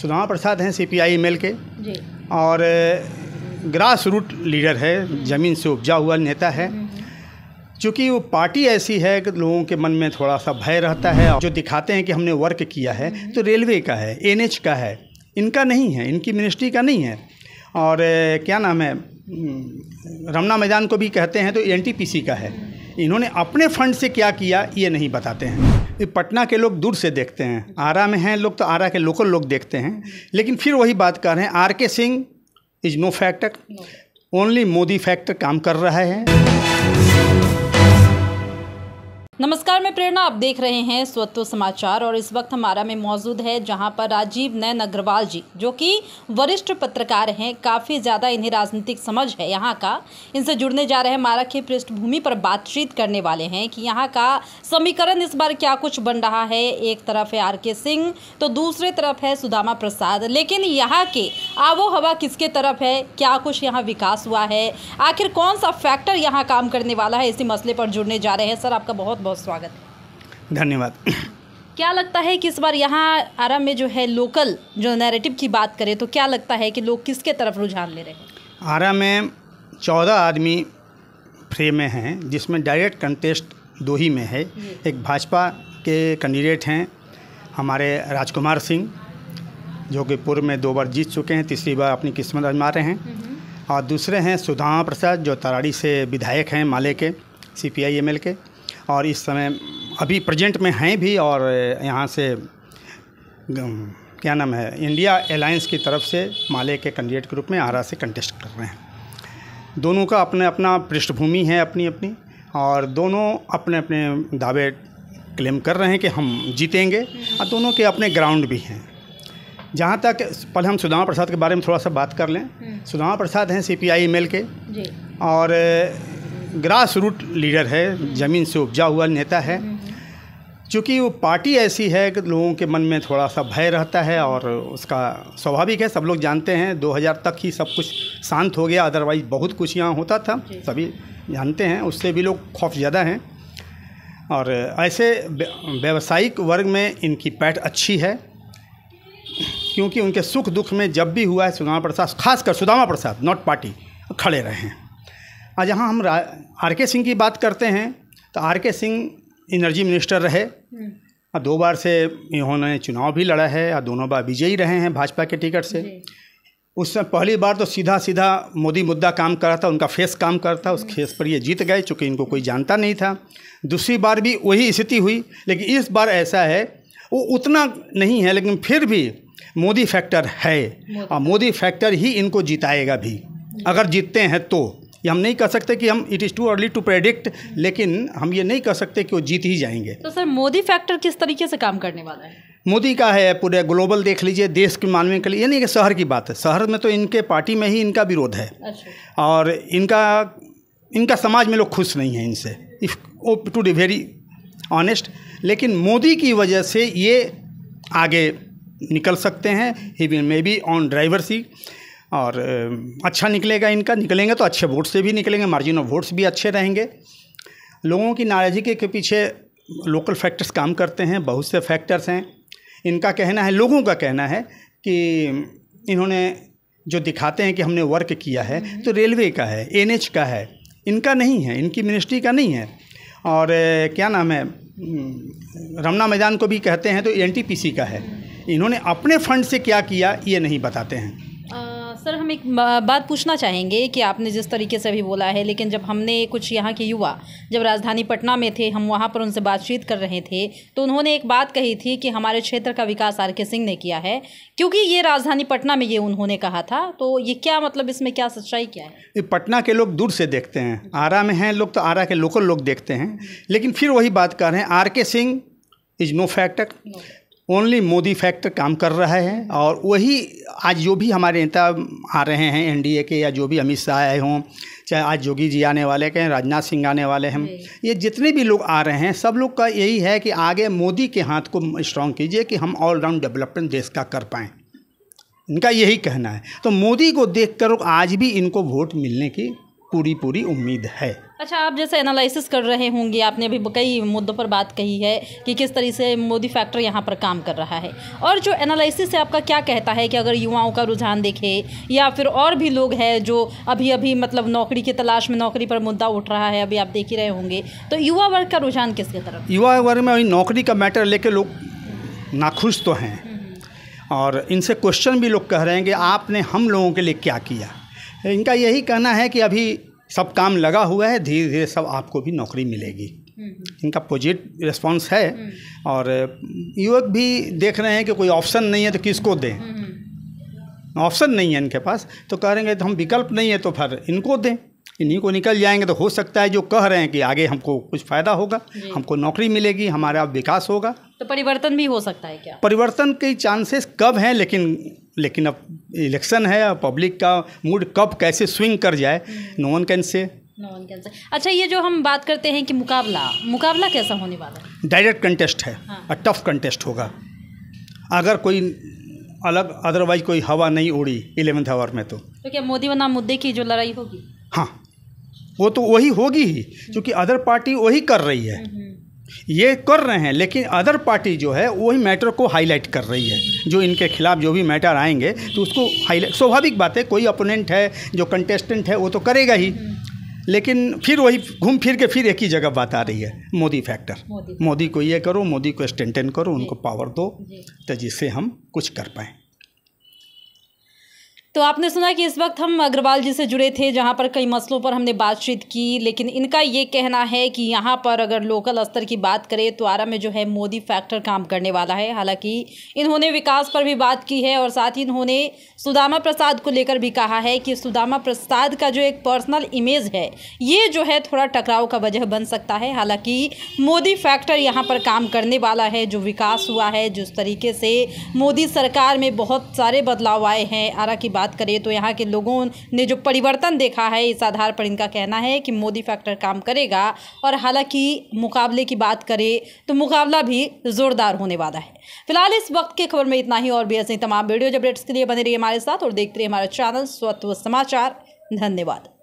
सुदामा प्रसाद हैं C P I M L के और ग्रास रूट लीडर है ज़मीन से उपजा हुआ नेता है हम्म, हम्म। चूँकि वो पार्टी ऐसी है कि लोगों के मन में थोड़ा सा भय रहता है जो दिखाते हैं कि हमने वर्क किया है हम्म, तो रेलवे का है एच का है इनका नहीं है इनकी मिनिस्ट्री का नहीं है और क्या नाम है रमना मैदान को भी कहते हैं तो सी का है इन्होंने अपने फंड से क्या किया ये नहीं बताते हैं पटना के लोग दूर से देखते हैं आरा में हैं लोग तो आरा के लोकल लोग देखते हैं लेकिन फिर वही बात कर रहे हैं R K Singh is no factor only Modi factor काम कर रहा है नमस्कार मैं प्रेरणा आप देख रहे हैं स्वत्व समाचार और इस वक्त हमारा में मौजूद है जहां पर राजीव नयन अग्रवाल जी जो कि वरिष्ठ पत्रकार हैं काफ़ी ज़्यादा इन्हें राजनीतिक समझ है यहां का इनसे जुड़ने जा रहे हैं मारक की पृष्ठभूमि पर बातचीत करने वाले हैं कि यहां का समीकरण इस बार क्या कुछ बन रहा है एक तरफ है आर के सिंह तो दूसरे तरफ है सुदामा प्रसाद लेकिन यहाँ के आवो हवा किसके तरफ है क्या कुछ यहाँ विकास हुआ है आखिर कौन सा फैक्टर यहाँ काम करने वाला है इसी मसले पर जुड़ने जा रहे हैं सर आपका बहुत बहुत स्वागत है धन्यवाद क्या लगता है कि इस बार यहाँ आरा में जो है लोकल जो नैरेटिव की बात करें तो क्या लगता है कि लोग किसके तरफ रुझान ले रहे हैं आरा में चौदह आदमी फ्रे में हैं जिसमें डायरेक्ट कंटेस्ट दो ही में है एक भाजपा के कैंडिडेट हैं हमारे राजकुमार सिंह जो कि पूर्व में दो बार जीत चुके हैं तीसरी बार अपनी किस्मत आजमा रहे हैं हम्म हम्म। और दूसरे हैं सुधामा प्रसाद जो तराड़ी से विधायक हैं माले के C P I M L के और इस समय अभी प्रेजेंट में हैं भी और यहाँ से क्या नाम है इंडिया एलाइंस की तरफ से माले के कैंडिडेट के रूप में आरा से कंटेस्ट कर रहे हैं दोनों का अपने अपना पृष्ठभूमि है अपनी अपनी और दोनों अपने अपने दावे क्लेम कर रहे हैं कि हम जीतेंगे और दोनों के अपने ग्राउंड भी हैं जहाँ तक पहले हम सुदामा प्रसाद के बारे में थोड़ा सा बात कर लें हम्म। सुदामा प्रसाद हैं सीपीआई एमएल के और ग्रास रूट लीडर है ज़मीन से उपजा हुआ नेता है चूँकि वो पार्टी ऐसी है कि लोगों के मन में थोड़ा सा भय रहता है और उसका स्वाभाविक है सब लोग जानते हैं 2000 तक ही सब कुछ शांत हो गया अदरवाइज़ बहुत कुछ यहाँ होता था सभी जानते हैं उससे भी लोग खौफ ज़्यादा हैं और ऐसे व्यावसायिक वर्ग में इनकी पैठ अच्छी है क्योंकि उनके सुख दुख में जब भी हुआ है सुदामा प्रसाद खासकर सुदामा प्रसाद नॉट पार्टी खड़े रहे हैं आज यहाँ हम आर के सिंह की बात करते हैं तो are K Singh energy minister रहे और हम्म। दो बार से इन्होंने चुनाव भी लड़ा है और दोनों बार विजयी रहे हैं भाजपा के टिकट से उससे पहली बार तो सीधा सीधा मोदी मुद्दा काम कर रहा था उनका फेस काम कर था उस फेस हम्म। पर ये जीत गए चूँकि इनको कोई जानता नहीं था दूसरी बार भी वही स्थिति हुई लेकिन इस बार ऐसा है वो उतना नहीं है लेकिन फिर भी मोदी फैक्टर है और मोदी फैक्टर ही इनको जिताएगा भी अगर जीतते हैं तो ये हम नहीं कह सकते कि हम it is too early to predict लेकिन हम ये नहीं कह सकते कि वो जीत ही जाएंगे तो सर मोदी फैक्टर किस तरीके से काम करने वाला है मोदी का है पूरे ग्लोबल देख लीजिए देश के मानवीय के लिए ये नहीं कि शहर की बात है शहर में तो इनके पार्टी में ही इनका विरोध है अच्छा। और इनका इनका समाज में लोग खुश नहीं हैं इनसे if to be very honest लेकिन मोदी की वजह से ये आगे निकल सकते हैं he may be on driver seat और अच्छा निकलेगा इनका निकलेंगे तो अच्छे वोट्स से भी निकलेंगे मार्जिन ऑफ वोट्स भी अच्छे रहेंगे लोगों की नाराज़गी के, के पीछे लोकल फैक्टर्स काम करते हैं बहुत से फैक्टर्स हैं इनका कहना है लोगों का कहना है कि इन्होंने जो दिखाते हैं कि हमने वर्क किया है हम्म। तो रेलवे का है एन का है इनका नहीं है इनकी मिनिस्ट्री का नहीं है और क्या नाम है हम्म, रमना मैदान को भी कहते हैं तो एन का है हम्म। इन्होंने अपने फंड से क्या किया ये नहीं बताते हैं सर हम एक बात पूछना चाहेंगे कि आपने जिस तरीके से अभी बोला है लेकिन जब हमने कुछ यहाँ के युवा जब राजधानी पटना में थे हम वहाँ पर उनसे बातचीत कर रहे थे तो उन्होंने एक बात कही थी कि हमारे क्षेत्र का विकास आर के सिंह ने किया है क्योंकि ये राजधानी पटना में ये उन्होंने कहा था तो ये क्या मतलब इसमें क्या सच्चाई क्या है पटना के लोग दूर से देखते हैं आरा में हैं लोग तो आरा के लोकल लोग देखते हैं लेकिन फिर वही बात कर रहे हैं R K Singh is no factor only Modi factor काम कर रहा है और वही आज जो भी हमारे नेता आ रहे हैं एनडीए के या जो भी अमित शाह आए हों चाहे आज योगी जी आने वाले हैं राजनाथ सिंह आने वाले हैं ये जितने भी लोग आ रहे हैं सब लोग का यही है कि आगे मोदी के हाथ को स्ट्रॉन्ग कीजिए कि हम ऑलराउंड डेवलपमेंट देश का कर पाएँ इनका यही कहना है तो मोदी को देख कर आज भी इनको वोट मिलने की पूरी पूरी उम्मीद है अच्छा आप जैसे एनालिसिस कर रहे होंगे आपने अभी कई मुद्दों पर बात कही है कि किस तरीके से मोदी फैक्टर यहाँ पर काम कर रहा है और जो एनालिसिस है आपका क्या कहता है कि अगर युवाओं का रुझान देखे या फिर और भी लोग हैं जो अभी अभी मतलब नौकरी की तलाश में नौकरी पर मुद्दा उठ रहा है अभी आप देख ही रहे होंगे तो युवा वर्ग का रुझान किसके तरफ युवा वर्ग में अभी नौकरी का मैटर लेके लोग नाखुश तो हैं और इनसे क्वेश्चन भी लोग कह रहे हैं कि आपने हम लोगों के लिए क्या किया इनका यही कहना है कि अभी सब काम लगा हुआ है धीरे धीरे सब आपको भी नौकरी मिलेगी हम्म, हम्म। इनका पॉजिटिव रिस्पॉन्स है हम्म। और युवक भी देख रहे हैं कि कोई ऑप्शन नहीं है तो किसको दें ऑप्शन नहीं है इनके पास तो कह रहे हैं तो हम विकल्प नहीं है तो फिर इनको दें इन्हीं को निकल जाएंगे तो हो सकता है जो कह रहे हैं कि आगे हमको कुछ फ़ायदा होगा हमको नौकरी मिलेगी हमारा विकास होगा तो परिवर्तन भी हो सकता है क्या परिवर्तन के चांसेस कब हैं लेकिन लेकिन अब इलेक्शन है पब्लिक का मूड कब कैसे स्विंग कर जाए नो वन कैन से अच्छा ये जो हम बात करते हैं कि मुकाबला मुकाबला कैसा होने वाला है डायरेक्ट कंटेस्ट है हाँ। टफ कंटेस्ट होगा अगर कोई अलग अदरवाइज कोई हवा नहीं उड़ी इलेवेंथ आवर में तो, तो क्या मोदी वना मुद्दे की जो लड़ाई होगी हाँ वो तो वही होगी ही क्योंकि अदर हम्म। पार्टी वही कर रही है हम्म, हम्म। ये कर रहे हैं लेकिन अदर पार्टी जो है वही मैटर को हाईलाइट कर रही है जो इनके खिलाफ जो भी मैटर आएंगे तो उसको हाईलाइट स्वाभाविक बात है कोई अपोनेंट है जो कंटेस्टेंट है वो तो करेगा ही लेकिन फिर वही घूम फिर के फिर एक ही जगह बात आ रही है मोदी फैक्टर मोदी को ये करो मोदी को स्टेंटेन करो उनको पावर दो तो जिससे हम कुछ कर पाएँ तो आपने सुना कि इस वक्त हम अग्रवाल जी से जुड़े थे जहां पर कई मसलों पर हमने बातचीत की लेकिन इनका ये कहना है कि यहां पर अगर लोकल स्तर की बात करें तो आरा में जो है मोदी फैक्टर काम करने वाला है हालांकि इन्होंने विकास पर भी बात की है और साथ ही इन्होंने सुदामा प्रसाद को लेकर भी कहा है कि सुदामा प्रसाद का जो एक पर्सनल इमेज है ये जो है थोड़ा टकराव का वजह बन सकता है हालांकि मोदी फैक्टर यहाँ पर काम करने वाला है जो विकास हुआ है जिस तरीके से मोदी सरकार में बहुत सारे बदलाव आए हैं आरा की बात बात करें तो यहाँ के लोगों ने जो परिवर्तन देखा है इस आधार पर इनका कहना है कि मोदी फैक्टर काम करेगा और हालांकि मुकाबले की बात करें तो मुकाबला भी ज़ोरदार होने वाला है फिलहाल इस वक्त की खबर में इतना ही और भी ऐसे तमाम वीडियो अपडेट्स के लिए बने रही हमारे साथ और देखते रहिए हमारा चैनल स्वत्व समाचार धन्यवाद